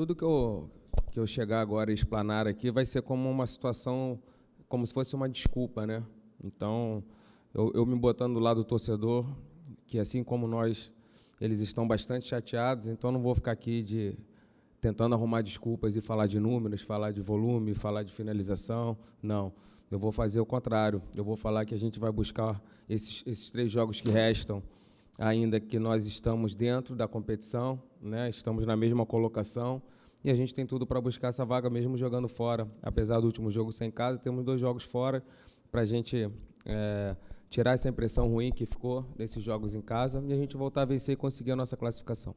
Tudo que eu, que eu chegar agora e explanar aqui vai ser como uma situação, como se fosse uma desculpa, né? Então, eu, eu me botando do lado do torcedor, que assim como nós, eles estão bastante chateados, então não vou ficar aqui de tentando arrumar desculpas e falar de números, falar de volume, falar de finalização. Não. Eu vou fazer o contrário. Eu vou falar que a gente vai buscar esses, esses três jogos que restam ainda que nós estamos dentro da competição, né? estamos na mesma colocação e a gente tem tudo para buscar essa vaga mesmo jogando fora. Apesar do último jogo sem casa, temos dois jogos fora para a gente é, tirar essa impressão ruim que ficou desses jogos em casa e a gente voltar a vencer e conseguir a nossa classificação.